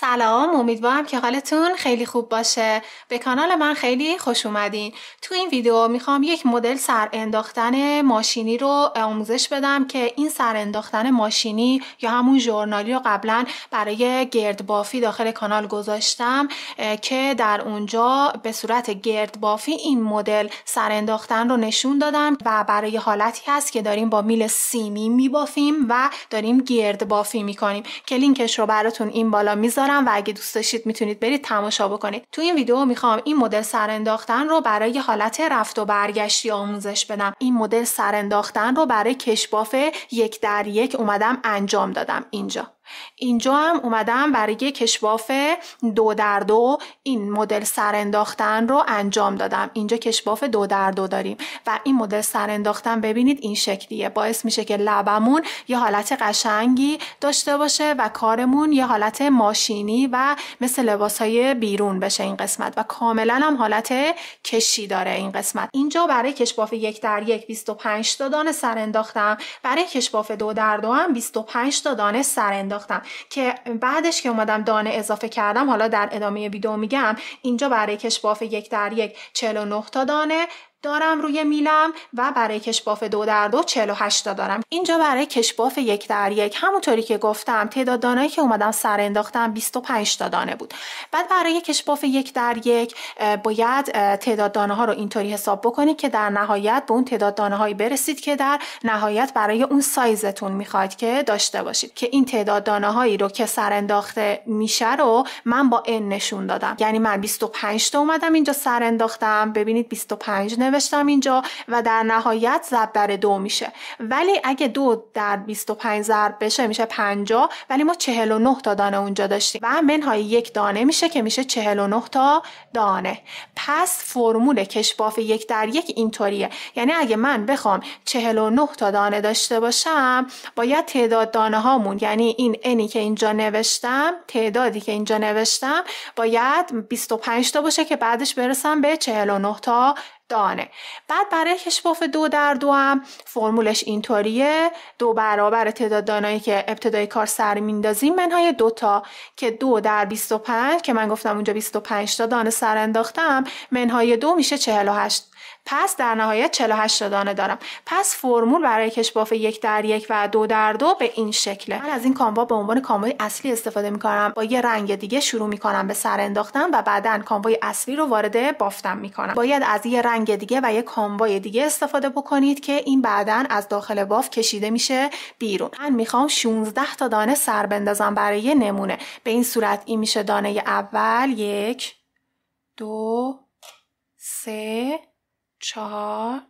سلام امیدوارم که حالتون خیلی خوب باشه به کانال من خیلی خوش اومدین تو این ویدیو میخوام یک مدل سر انداختن ماشینی رو آموزش بدم که این سر انداختن ماشینی یا همون ژورنالی رو قبلا برای گردبافی داخل کانال گذاشتم که در اونجا به صورت گردبافی این مدل سر انداختن رو نشون دادم و برای حالتی هست که داریم با میل سیمی میبافیم و داریم گردبافی میکنیم که لینکش رو براتون این بالا میذارم و اگه دوست داشتید میتونید برید تماشا بکنید تو این ویدیو میخوام این مدل سر انداختن رو برای حالت رفت و برگشتی آموزش بدم این مدل سر انداختن رو برای کشباف یک در یک اومدم انجام دادم اینجا اینجا هم اومدم برای کشباف دو در دو این مدل سر انداختن رو انجام دادم اینجا کشباف دو در دو داریم و این مدل سر ببینید این شکلیه باعث میشه که لبمون یه حالت قشنگی داشته باشه و کارمون یه حالت ماشینی و مثل لباس های بیرون بشه این قسمت و کاملا هم حالت کشی داره این قسمت اینجا برای کشباف یک در یک 25 تا دانه سر انداختم برای کشباف دو در دو هم 25 سر که بعدش که اومدم دانه اضافه کردم حالا در ادامه ویدیو میگم اینجا برای کشباف یک در یک 49 تا دانه دارم روی میلم و برای کشباف دو در دو 48 تا دارم اینجا برای کشباف یک در یک همونطوری که گفتم تعداد دانایی که اومدم سر انداختم 25 تا دانه بود بعد برای کشباف یک در یک باید تعداد دانه ها رو اینطوری حساب بکنید که در نهایت به اون تعداد دانه هایی برسید که در نهایت برای اون سایزتون میخواید که داشته باشید که این تعداد دانه هایی رو که سر انداخته میشه رو من با n نشون دادم یعنی من 25 تا اومدم اینجا سر انداختم ببینید 25 نوشتم اینجا و در نهایت ضرب در دو میشه ولی اگه دو در 25 ضرب بشه میشه 50 ولی ما 49 تا دانه اونجا داشتیم و منهای یک دانه میشه که میشه 49 تا دانه پس فرمول کشباف یک در یک اینطوریه یعنی اگه من بخوام 49 تا دانه داشته باشم باید تعداد دانه هامون یعنی این انی که اینجا نوشتم تعدادی که اینجا نوشتم باید 25 تا باشه که بعدش برسم به 49 تا دانه بعد برای کشف دو در دو هم فرمولش اینطوریه دو برابر تعداد دانایی که ابتدای کار سر میندازیم منهای تا که دو در 25 که من گفتم اونجا 25 تا دانه سر انداختم منهای دو میشه 48 پس در نهایت 48 دانه دارم پس فرمول برای کشباف یک در یک و دو در دو به این شکله من از این کاموا به عنوان کاموای اصلی استفاده میکنم با یه رنگ دیگه شروع میکنم به سر انداختن و بعدا کاموای اصلی رو وارد بافتم میکنم باید از یه رنگ دیگه و یه کاموای دیگه استفاده بکنید که این بعدا از داخل باف کشیده میشه بیرون من میخوام 16 تا دانه سر بندازم برای نمونه به این صورت این میشه دانه اول یک دو سه چهار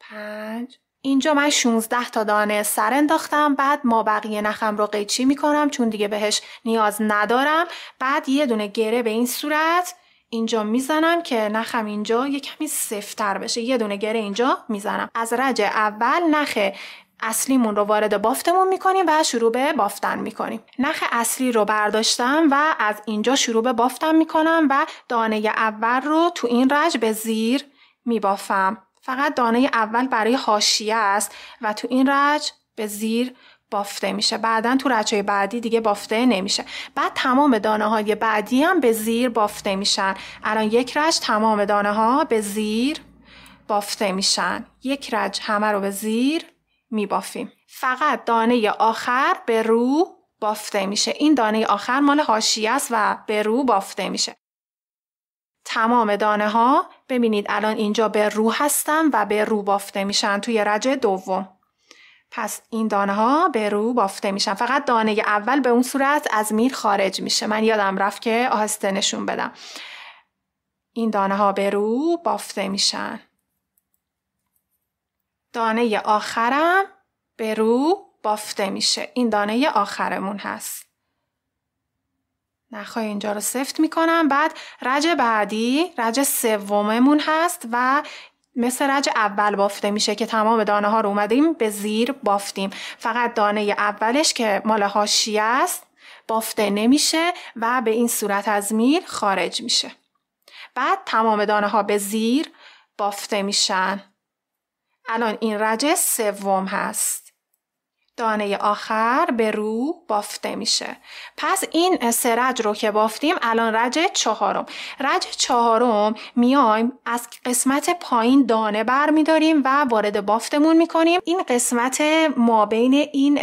پنج اینجا من 16 تا دانه سر انداختم بعد ما بقیه نخم رو قیچی میکنم چون دیگه بهش نیاز ندارم بعد یه دونه گره به این صورت اینجا میزنم که نخم اینجا یه کمی سفتر بشه یه دونه گره اینجا میزنم از رج اول نخ اصلیمون رو وارد بافتمون میکنیم و شروع به بافتن میکنیم نخ اصلی رو برداشتم و از اینجا شروع به بافتن میکنم و دانه اول رو تو این رج به زیر میبافم فقط دانه اول برای حاشیه است و تو این رج به زیر بافته میشه بعدا تو رچه بعدی دیگه بافته نمیشه بعد تمام دانه های بعدی هم به زیر بافته میشن الان یک رج تمام دانه ها به زیر بافته میشن یک رج همه رو به زیر میبافیم فقط دانه آخر به رو بافته میشه این دانه آخر مال حاشیه است و به رو بافته میشه تمام دانه ها ببینید الان اینجا به رو هستن و به رو بافته میشن توی رجه دوم. پس این دانه ها به رو بافته میشن فقط دانه اول به اون صورت از میر خارج میشه من یادم رفت که آهسته نشون بدم این دانه ها به رو بافته میشن دانه آخرم به رو بافته میشه این دانه آخرمون هست نخواه اینجا رو سفت میکنم بعد رج بعدی رج سوممون هست و مثل رج اول بافته میشه که تمام دانه ها رو اومدیم به زیر بافتیم فقط دانه اولش که مال هاشی است بافته نمیشه و به این صورت از میل خارج میشه بعد تمام دانه ها به زیر بافته میشن الان این رج سوم هست دانه آخر به رو بافته میشه پس این سه رج رو که بافتیم الان رج چهارم رج چهارم میایم از قسمت پایین دانه بر برمیداریم و وارد بافتمون میکنیم این قسمت ما این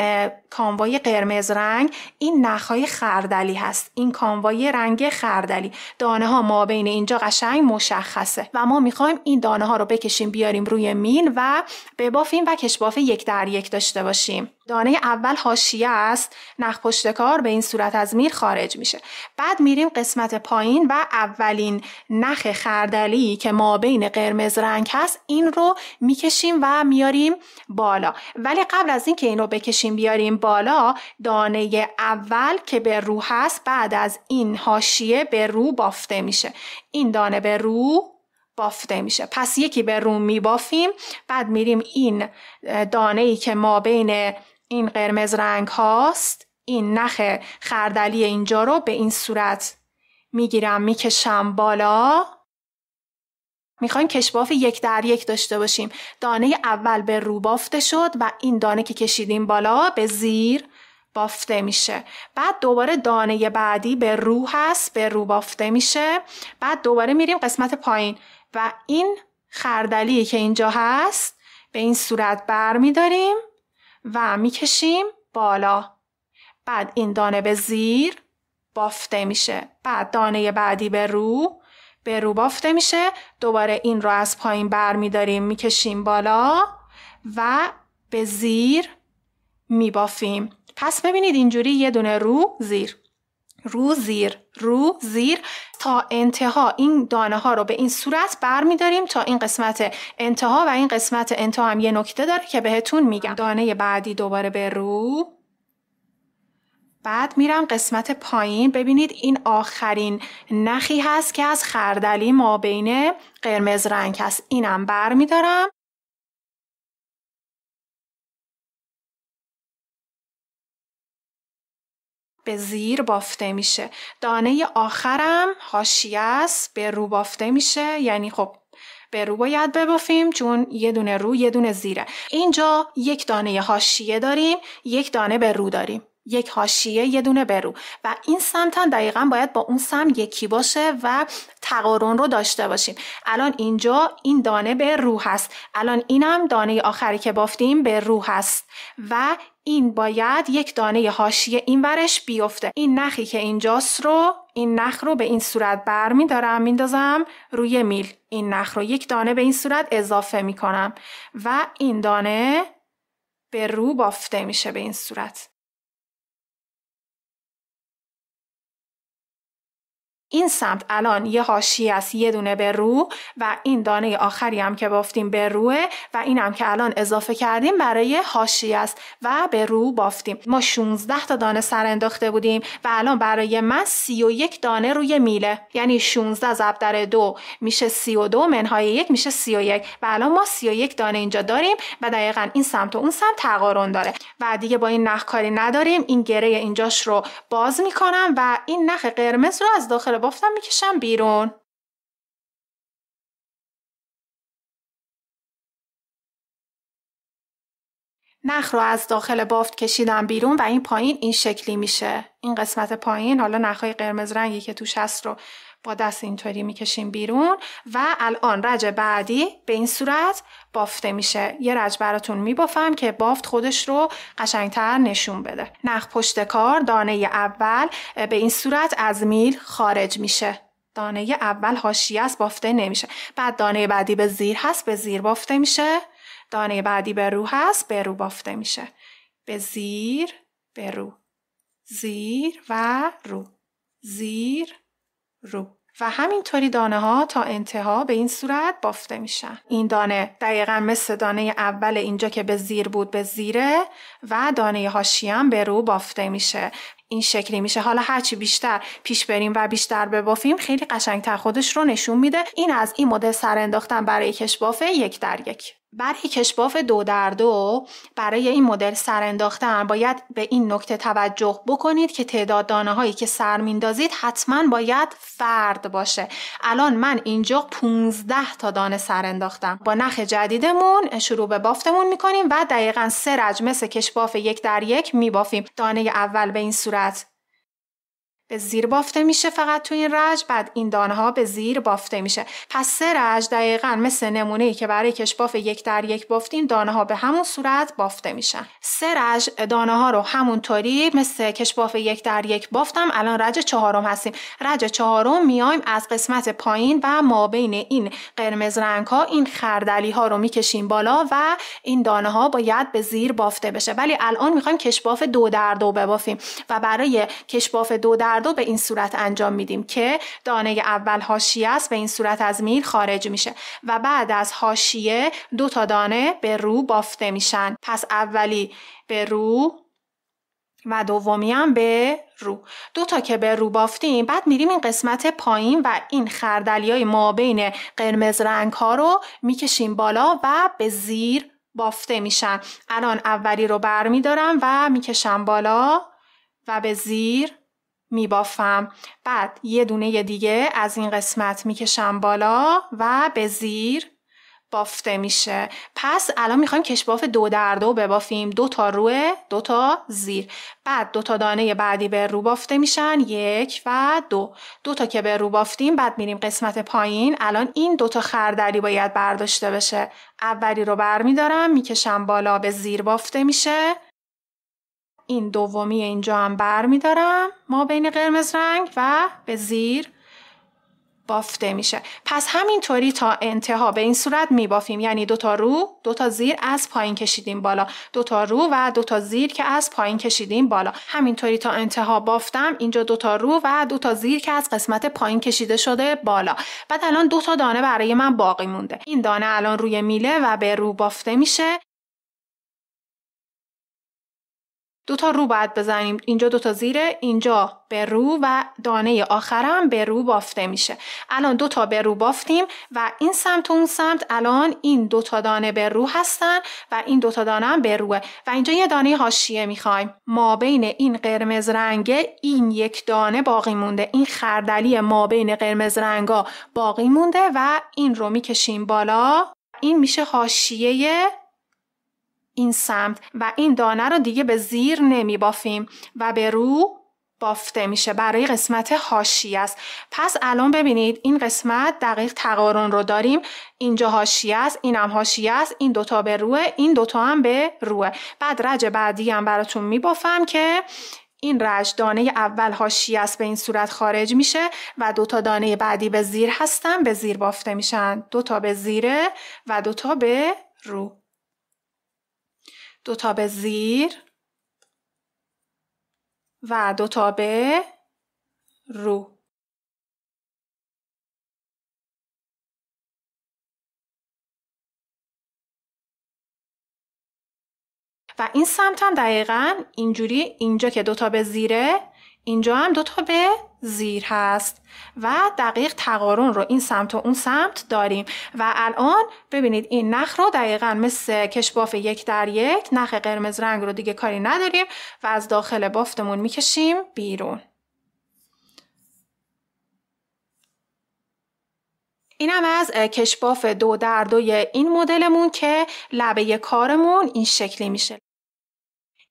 کانوای قرمز رنگ این نخهای خردلی هست این کانوای رنگ خردلی دانه ها ما بین اینجا قشنگ مشخصه و ما میخوایم این دانه ها رو بکشیم بیاریم روی مین و ببافیم و کشباف یک در یک داشته باشیم دانه اول حاشیه است نخ پشتکار به این صورت از میر خارج میشه بعد میریم قسمت پایین و اولین نخ خردلی که ما بین قرمز رنگ هست این رو میکشیم و میاریم بالا ولی قبل از اینکه این رو بکشیم بیاریم بالا دانه اول که به رو هست بعد از این حاشیه به رو بافته میشه این دانه به رو بافته میشه پس یکی به رو میبافیم بعد میریم این دانه ای که ما بین این قرمز رنگ هاست این نخ خردلی اینجا رو به این صورت میگیرم میکشم بالا میخوایم کشباف یک در یک داشته باشیم دانه اول به رو بافته شد و این دانه که کشیدیم بالا به زیر بافته میشه بعد دوباره دانه بعدی به رو هست به رو بافته میشه بعد دوباره میریم قسمت پایین و این خردلی که اینجا هست به این صورت بر میداریم و میکشیم بالا بعد این دانه به زیر بافته میشه بعد دانه بعدی به رو به رو بافته میشه دوباره این رو از پایین بر میداریم میکشیم بالا و به زیر میبافیم پس ببینید اینجوری یه دونه رو زیر رو زیر رو زیر تا انتها این دانه ها رو به این صورت داریم تا این قسمت انتها و این قسمت انتها هم یه نکته داره که بهتون میگم دانه بعدی دوباره به رو بعد میرم قسمت پایین ببینید این آخرین نخی هست که از خردلی ما بین قرمز رنگ هست اینم بر میدارم به زیر بافته میشه دانه آخرم حاشیه است به رو بافته میشه یعنی خب به رو باید ببافیم چون یه دونه رو یه دونه زیره اینجا یک دانه حاشیه داریم یک دانه به رو داریم یک هاشیه یه دونه برو و این سمت هم دقیقا باید با اون سمت یکی باشه و تقارن رو داشته باشیم الان اینجا این دانه به رو هست الان اینم دانه آخری که بافتیم به رو هست و این باید یک دانه هاشیه اینورش بیفته این نخی که اینجاست رو این نخ رو به این صورت بر میدارم میندازم روی میل این نخ رو یک دانه به این صورت اضافه میکنم و این دانه به رو بافته میشه به این صورت این سمت الان یه حاشیه است یه دونه به رو و این دانه آخری هم که بافتیم به رو و این هم که الان اضافه کردیم برای هاشی است و به رو بافتیم ما 16 تا دانه سر انداخته بودیم و الان برای من 31 دانه روی میله یعنی 16 ضرب در 2 میشه 32 منهای 1 میشه 31 و الان ما 31 دانه اینجا داریم و دقیقا این سمت و اون سمت تقارن داره و دیگه با این نخ کاری نداریم این گره اینجاش رو باز میکنم و این نخ قرمز رو از داخل می میکشم بیرون نخ رو از داخل بافت کشیدم بیرون و این پایین این شکلی میشه این قسمت پایین حالا نخهای قرمز رنگی که توش هست رو با دست اینطوری میکشیم بیرون و الان رج بعدی به این صورت بافته میشه یه رج براتون میبافم که بافت خودش رو قشنگتر نشون بده نخ پشت کار دانه اول به این صورت از میل خارج میشه دانه اول حاشیه است بافته نمیشه بعد دانه بعدی به زیر هست به زیر بافته میشه دانه بعدی به رو هست به رو بافته میشه به زیر به رو زیر و رو زیر رو و همینطوری دانه ها تا انتها به این صورت بافته میشن این دانه دقیقا مثل دانه اول اینجا که به زیر بود به زیره و دانه هاشی هم به رو بافته میشه این شکلی میشه حالا هرچی بیشتر پیش بریم و بیشتر ببافیم خیلی قشنگتر خودش رو نشون میده این از این مدل سر انداختن برای کشبافه یک در یک برای کشباف دو در دو برای این مدل سر انداختن باید به این نکته توجه بکنید که تعداد دانه هایی که سر میندازید حتما باید فرد باشه الان من اینجا 15 تا دانه سر انداختم با نخ جدیدمون شروع به بافتمون میکنیم و دقیقا سه رج مثل کشباف یک در یک میبافیم دانه اول به این صورت به زیر بافته میشه فقط تو این رج بعد این دانه ها به زیر بافته میشه پس سه رج دقیقا مثل نمونه ای که برای کشباف یک در یک بافتیم دانه ها به همون صورت بافته میشن سه رج دانه ها رو همونطوری مثل کشباف یک در یک بافتم الان رج چهارم هستیم رج چهارم میایم از قسمت پایین و ما بین این قرمز رنگ ها این خردلی ها رو میکشیم بالا و این دانه ها باید به زیر بافته بشه ولی الان میخوایم کشباف دو در دو ببافیم و برای کشباف دو در دو به این صورت انجام میدیم که دانه اول حاشیه است به این صورت از میل خارج میشه و بعد از حاشیه دو تا دانه به رو بافته میشن پس اولی به رو و دومی هم به رو دو تا که به رو بافتیم بعد میریم این قسمت پایین و این خردلی های بین قرمز رنگ ها رو میکشیم بالا و به زیر بافته میشن الان اولی رو برمیدارم و میکشم بالا و به زیر میبافم بعد یه دونه دیگه از این قسمت میکشم بالا و به زیر بافته میشه پس الان میخوایم کشباف دو در دو ببافیم دو تا روه دو تا زیر بعد دو تا دانه بعدی به رو بافته میشن یک و دو دو تا که به رو بافتیم بعد میریم قسمت پایین الان این دو تا خردری باید برداشته بشه اولی رو برمیدارم میکشم بالا به زیر بافته میشه این دومی اینجا هم بر میدارم ما بین قرمز رنگ و به زیر بافته میشه پس همینطوری تا انتها به این صورت میبافیم یعنی دو تا رو دو تا زیر از پایین کشیدیم بالا دو تا رو و دو تا زیر که از پایین کشیدیم بالا همینطوری تا انتها بافتم اینجا دو تا رو و دو تا زیر که از قسمت پایین کشیده شده بالا بعد الان دو تا دانه برای من باقی مونده این دانه الان روی میله و به رو بافته میشه دو تا رو باید بزنیم اینجا دو تا زیره اینجا به رو و دانه آخرم به رو بافته میشه الان دو تا به رو بافتیم و این سمت و اون سمت الان این دو تا دانه به رو هستن و این دو تا دانه هم به روه و اینجا یه دانه حاشیه میخوایم ما بین این قرمز رنگه این یک دانه باقی مونده این خردلی ما بین قرمز رنگا باقی مونده و این رو میکشیم بالا این میشه حاشیه این سمت و این دانه رو دیگه به زیر نمی بافیم و به رو بافته میشه برای قسمت هاشی است پس الان ببینید این قسمت دقیق تقارن رو داریم اینجا هاشی است اینم هاشی است این دوتا به روه این دوتا هم به روه بعد رج بعدی هم براتون میبافم که این رج دانه اول هاشی است به این صورت خارج میشه و دوتا دانه بعدی به زیر هستن به زیر بافته میشن دوتا به زیره و دوتا به رو دو تا به زیر و دو تا به رو و این سمت هم دقیقا اینجوری اینجا که دوتا به زیره اینجا هم دو تا به زیر هست و دقیق تقارن رو این سمت و اون سمت داریم و الان ببینید این نخ رو دقیقا مثل کشباف یک در یک نخ قرمز رنگ رو دیگه کاری نداریم و از داخل بافتمون میکشیم بیرون اینم از کشباف دو در دوی این مدلمون که لبه کارمون این شکلی میشه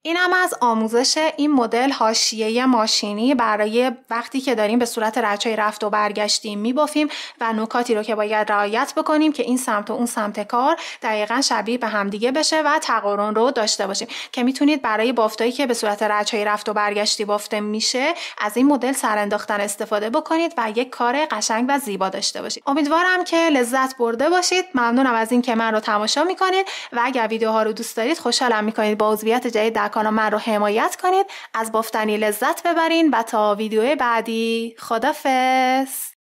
اینم از آموزش این مدل حاشیه ماشینی برای وقتی که داریم به صورت رچای رفت و برگشتیم میبافیم و نکاتی رو که باید رعایت بکنیم که این سمت و اون سمت کار دقیقا شبیه به همدیگه بشه و تقارن رو داشته باشیم که میتونید برای بافتایی که به صورت رچای رفت و برگشتی بافته میشه از این مدل سرانداختن استفاده بکنید و یک کار قشنگ و زیبا داشته باشید امیدوارم که لذت برده باشید ممنونم از اینکه من رو تماشا میکنید و اگر ویدیوها رو دوست دارید خوشحالم میکنید با عضویت جدید کانال من رو حمایت کنید از بافتنی لذت ببرین و تا ویدیو بعدی خدافز